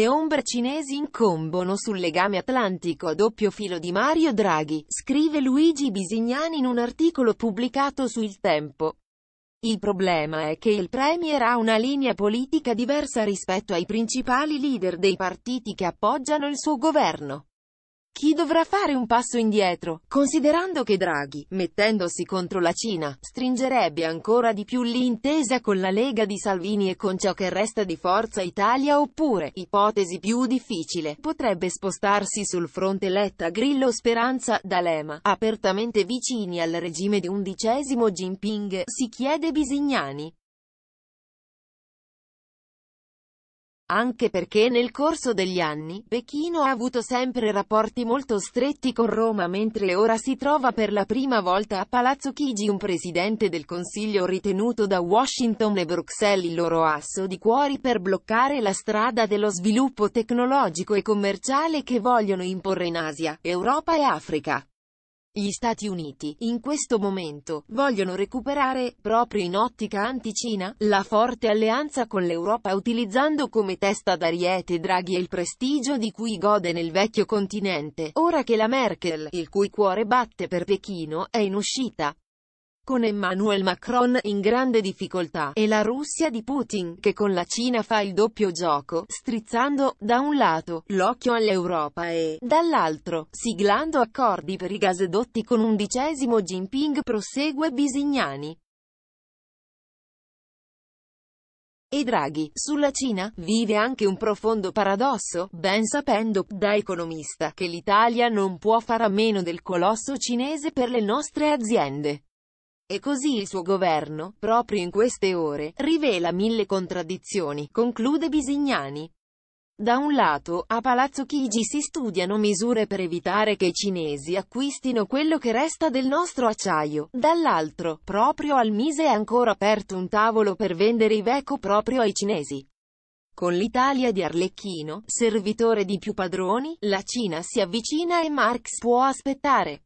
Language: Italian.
Le ombre cinesi incombono sul legame atlantico a doppio filo di Mario Draghi, scrive Luigi Bisignani in un articolo pubblicato su Il Tempo. Il problema è che il Premier ha una linea politica diversa rispetto ai principali leader dei partiti che appoggiano il suo governo. Chi dovrà fare un passo indietro, considerando che Draghi, mettendosi contro la Cina, stringerebbe ancora di più l'intesa con la Lega di Salvini e con ciò che resta di Forza Italia oppure, ipotesi più difficile, potrebbe spostarsi sul fronte Letta Grillo Speranza, D'Alema, apertamente vicini al regime di undicesimo Jinping, si chiede Bisignani. anche perché nel corso degli anni, Pechino ha avuto sempre rapporti molto stretti con Roma mentre ora si trova per la prima volta a Palazzo Chigi un presidente del Consiglio ritenuto da Washington e Bruxelles il loro asso di cuori per bloccare la strada dello sviluppo tecnologico e commerciale che vogliono imporre in Asia, Europa e Africa. Gli Stati Uniti, in questo momento, vogliono recuperare, proprio in ottica anticina, la forte alleanza con l'Europa utilizzando come testa d'ariete Draghi e il prestigio di cui gode nel vecchio continente, ora che la Merkel, il cui cuore batte per Pechino, è in uscita con Emmanuel Macron in grande difficoltà, e la Russia di Putin, che con la Cina fa il doppio gioco, strizzando, da un lato, l'occhio all'Europa e, dall'altro, siglando accordi per i gasedotti con undicesimo Jinping prosegue Bisignani. E Draghi, sulla Cina, vive anche un profondo paradosso, ben sapendo, da economista, che l'Italia non può fare a meno del colosso cinese per le nostre aziende. E così il suo governo, proprio in queste ore, rivela mille contraddizioni, conclude Bisignani. Da un lato, a Palazzo Chigi si studiano misure per evitare che i cinesi acquistino quello che resta del nostro acciaio. Dall'altro, proprio al Mise è ancora aperto un tavolo per vendere Iveco proprio ai cinesi. Con l'Italia di Arlecchino, servitore di più padroni, la Cina si avvicina e Marx può aspettare.